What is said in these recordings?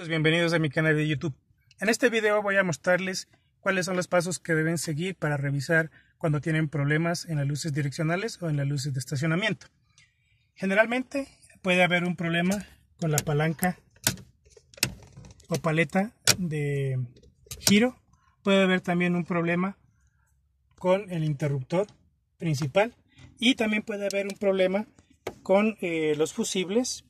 Pues, bienvenidos a mi canal de YouTube. En este video voy a mostrarles cuáles son los pasos que deben seguir para revisar cuando tienen problemas en las luces direccionales o en las luces de estacionamiento. Generalmente puede haber un problema con la palanca o paleta de giro. Puede haber también un problema con el interruptor principal y también puede haber un problema con eh, los fusibles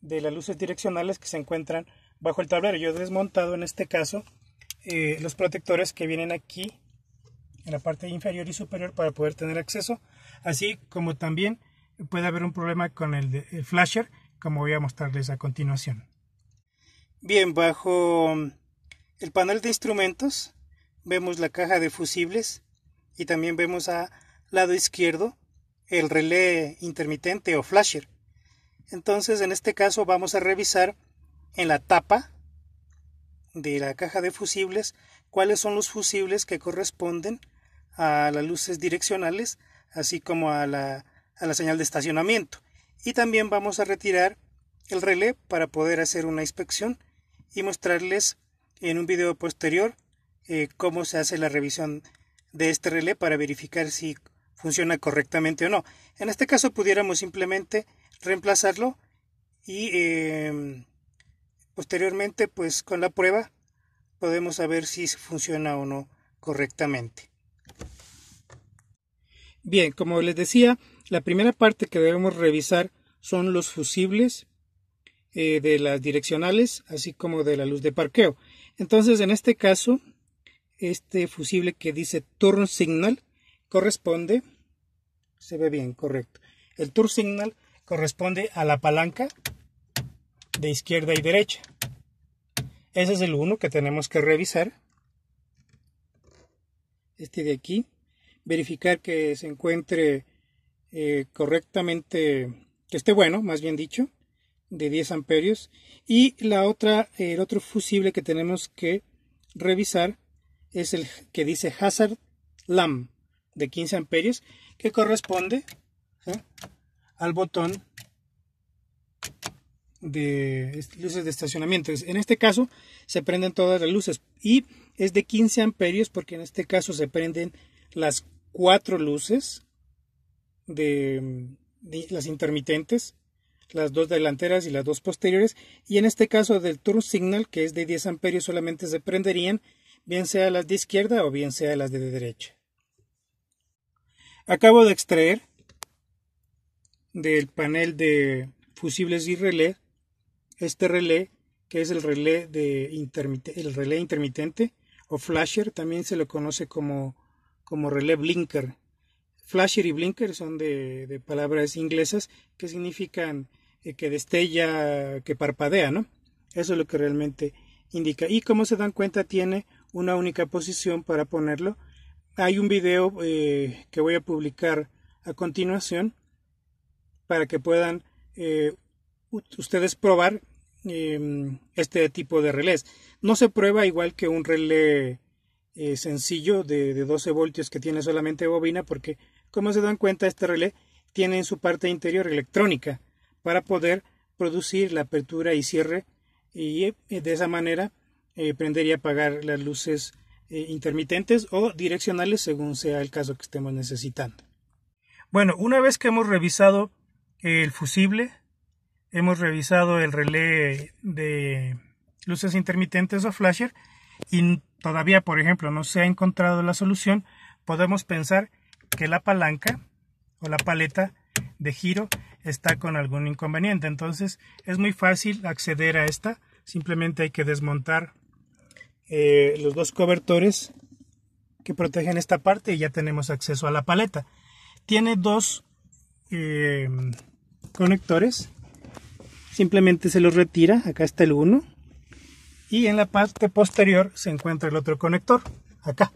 de las luces direccionales que se encuentran bajo el tablero. Yo he desmontado en este caso eh, los protectores que vienen aquí en la parte inferior y superior para poder tener acceso. Así como también puede haber un problema con el, el flasher, como voy a mostrarles a continuación. Bien, bajo el panel de instrumentos vemos la caja de fusibles y también vemos a lado izquierdo el relé intermitente o flasher. Entonces, en este caso vamos a revisar en la tapa de la caja de fusibles cuáles son los fusibles que corresponden a las luces direccionales así como a la, a la señal de estacionamiento y también vamos a retirar el relé para poder hacer una inspección y mostrarles en un video posterior eh, cómo se hace la revisión de este relé para verificar si funciona correctamente o no. En este caso pudiéramos simplemente reemplazarlo y em, Posteriormente, pues con la prueba podemos saber si funciona o no correctamente. Bien, como les decía, la primera parte que debemos revisar son los fusibles eh, de las direccionales, así como de la luz de parqueo. Entonces, en este caso, este fusible que dice turn signal corresponde, se ve bien, correcto. El turn signal corresponde a la palanca de izquierda y derecha. Ese es el uno, que tenemos que revisar. Este de aquí. Verificar que se encuentre eh, correctamente, que esté bueno, más bien dicho, de 10 amperios. Y la otra, el otro fusible que tenemos que revisar es el que dice Hazard Lam de 15 amperios, que corresponde al botón de luces de estacionamiento. En este caso se prenden todas las luces y es de 15 amperios porque en este caso se prenden las cuatro luces de, las intermitentes, las dos delanteras y las dos posteriores y en este caso del turn signal que es de 10 amperios solamente se prenderían bien sea las de izquierda o bien sea las de derecha. Acabo de extraer del panel de fusibles y relé este relé, que es el relé, de intermitente, el relé intermitente o flasher, también se lo conoce como, como relé blinker. Flasher y blinker son de, palabras inglesas que significan eh, que destella, que parpadea, ¿no? Eso es lo que realmente indica. Y como se dan cuenta, tiene una única posición para ponerlo. Hay un video eh, que voy a publicar a continuación para que puedan eh, ustedes probar Em, este tipo de relés. No se prueba igual que un relé eh, sencillo de, 12 voltios que tiene solamente bobina porque, como se dan cuenta, este relé tiene en su parte interior electrónica para poder producir la apertura y cierre y eh, de esa manera eh, prender y apagar las luces intermitentes o direccionales según sea el caso que estemos necesitando. Bueno, una vez que hemos revisado el fusible, hemos revisado el relé de luces intermitentes o flasher y todavía, por ejemplo, no se ha encontrado la solución, podemos pensar que la palanca o la paleta de giro está con algún inconveniente. Entonces es muy fácil acceder a esta. Simplemente hay que desmontar eh, los dos cobertores que protegen esta parte y ya tenemos acceso a la paleta. Tiene dos eh, conectores simplemente se los retira, acá está el 1 y en la parte posterior se encuentra el otro conector, acá.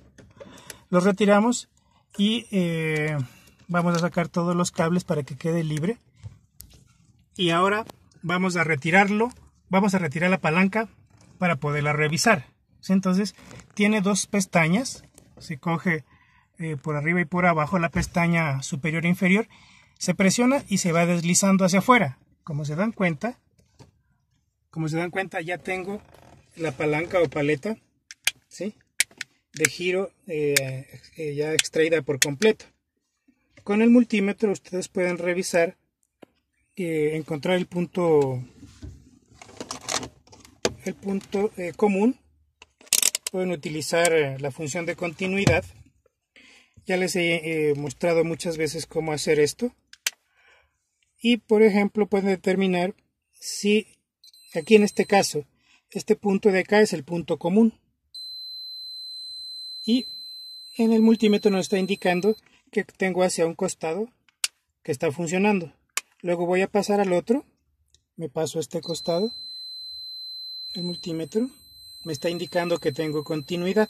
Los retiramos y eh, vamos a sacar todos los cables para que quede libre. Y ahora vamos a retirarlo, vamos a retirar la palanca para poderla revisar. Entonces tiene dos pestañas, se coge eh, por arriba y por abajo la pestaña superior e inferior, se presiona y se va deslizando hacia afuera. Como se dan cuenta, como se dan cuenta ya tengo la palanca o paleta, ¿sí? De giro eh, eh, ya extraída por completo. Con el multímetro ustedes pueden revisar, y eh, encontrar el punto, el punto común. Pueden utilizar la función de continuidad. Ya les he mostrado muchas veces cómo hacer esto y por ejemplo pueden determinar si aquí en este caso este punto de acá es el punto común y en el multímetro nos está indicando que tengo hacia un costado que está funcionando luego voy a pasar al otro me paso a este costado el multímetro me está indicando que tengo continuidad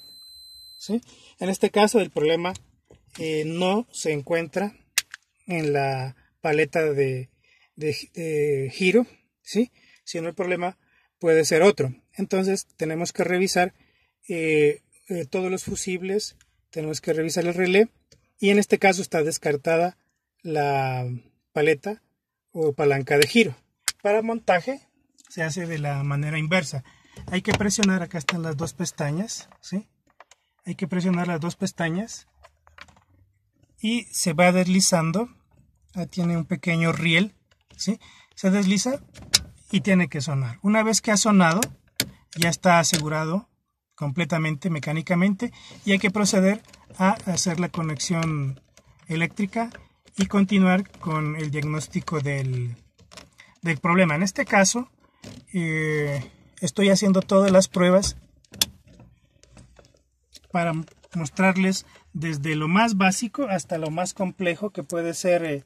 en este caso el problema eh, no se encuentra en la paleta de, giro, ¿sí? Si no el problema puede ser otro. Entonces tenemos que revisar eh, eh, todos los fusibles, tenemos que revisar el relé y en este caso está descartada la paleta o palanca de giro. Para montaje se hace de la manera inversa. Hay que presionar, acá están las dos pestañas, ¿sí? Hay que presionar las dos pestañas y se va deslizando Ah, tiene un pequeño riel, ¿sí? Se desliza y tiene que sonar. Una vez que ha sonado, ya está asegurado completamente mecánicamente y hay que proceder a hacer la conexión eléctrica y continuar con el diagnóstico del, problema. En este caso, eh, estoy haciendo todas las pruebas para mostrarles desde lo más básico hasta lo más complejo que puede ser eh,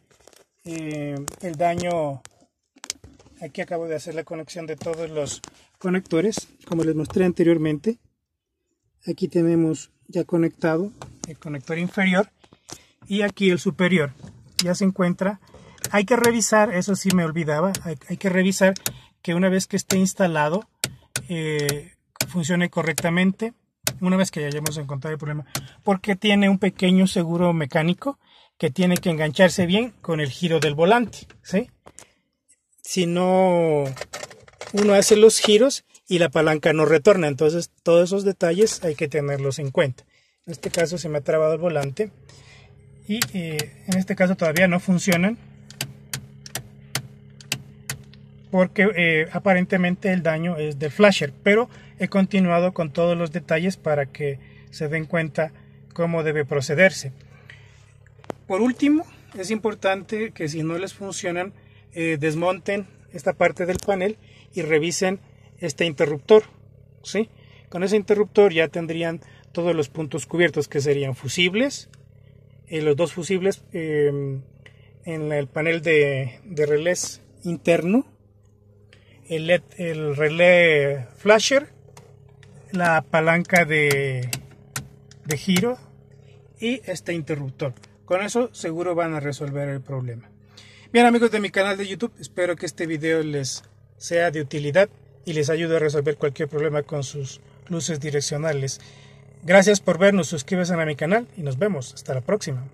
eh, el daño aquí acabo de hacer la conexión de todos los conectores como les mostré anteriormente aquí tenemos ya conectado el conector inferior y aquí el superior ya se encuentra hay que revisar eso sí me olvidaba hay, que revisar que una vez que esté instalado eh, funcione correctamente una vez que ya hayamos encontrado el problema porque tiene un pequeño seguro mecánico que tiene que engancharse bien con el giro del volante, Si no, uno hace los giros y la palanca no retorna, entonces todos esos detalles hay que tenerlos en cuenta. En este caso se me ha trabado el volante y eh, en este caso todavía no funcionan porque eh, aparentemente el daño es del flasher, pero he continuado con todos los detalles para que se den cuenta cómo debe procederse. Por último, es importante que si no les funcionan, eh, desmonten esta parte del panel y revisen este interruptor. ¿sí? Con ese interruptor ya tendrían todos los puntos cubiertos, que serían fusibles, eh, los dos fusibles em, en el panel de, relés interno, el, relé flasher, la palanca de giro y este interruptor. Con eso seguro van a resolver el problema. Bien amigos de mi canal de YouTube, espero que este video les sea de utilidad y les ayude a resolver cualquier problema con sus luces direccionales. Gracias por vernos, suscríbanse a mi canal y nos vemos. Hasta la próxima.